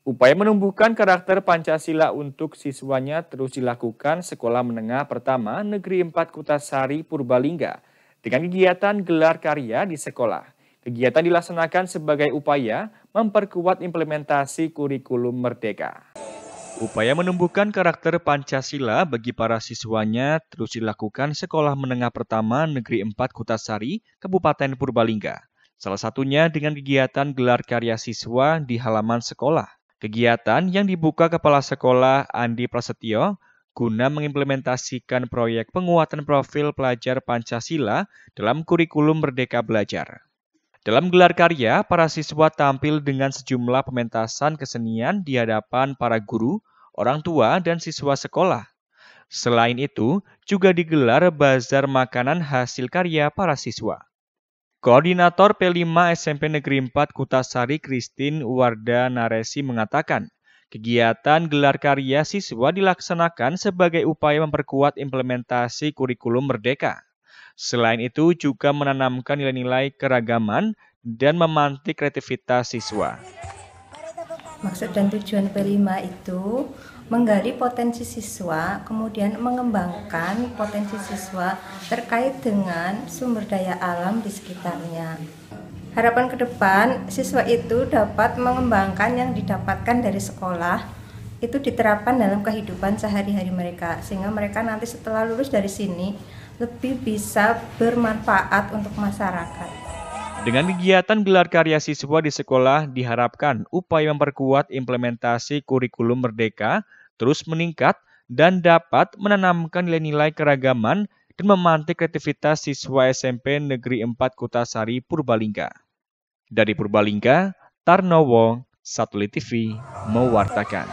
Upaya menumbuhkan karakter Pancasila untuk siswanya terus dilakukan Sekolah Menengah Pertama Negeri 4 Kutasari Purbalingga dengan kegiatan gelar karya di sekolah. Kegiatan dilaksanakan sebagai upaya memperkuat implementasi kurikulum merdeka. Upaya menumbuhkan karakter Pancasila bagi para siswanya terus dilakukan Sekolah Menengah Pertama Negeri 4 Kutasari, Kabupaten Purbalingga. Salah satunya dengan kegiatan gelar karya siswa di halaman sekolah. Kegiatan yang dibuka Kepala Sekolah Andi Prasetyo guna mengimplementasikan proyek penguatan profil pelajar Pancasila dalam kurikulum Merdeka Belajar. Dalam gelar karya, para siswa tampil dengan sejumlah pementasan kesenian di hadapan para guru, orang tua, dan siswa sekolah. Selain itu, juga digelar bazar makanan hasil karya para siswa. Koordinator P5 SMP Negeri 4 Kutasari Kristin Warda Naresi mengatakan, kegiatan gelar karya siswa dilaksanakan sebagai upaya memperkuat implementasi kurikulum merdeka. Selain itu juga menanamkan nilai-nilai keragaman dan memantik kreativitas siswa. Maksud dan tujuan P5 itu menggali potensi siswa, kemudian mengembangkan potensi siswa terkait dengan sumber daya alam di sekitarnya. Harapan ke depan, siswa itu dapat mengembangkan yang didapatkan dari sekolah itu diterapkan dalam kehidupan sehari-hari mereka sehingga mereka nanti setelah lulus dari sini lebih bisa bermanfaat untuk masyarakat. Dengan kegiatan gelar karya siswa di sekolah diharapkan upaya memperkuat implementasi kurikulum merdeka terus meningkat dan dapat menanamkan nilai-nilai keragaman dan memantik kreativitas siswa SMP Negeri 4 Kota Sari Purbalingga. Dari Purbalingga, Tarnowo, Satelit TV mewartakan.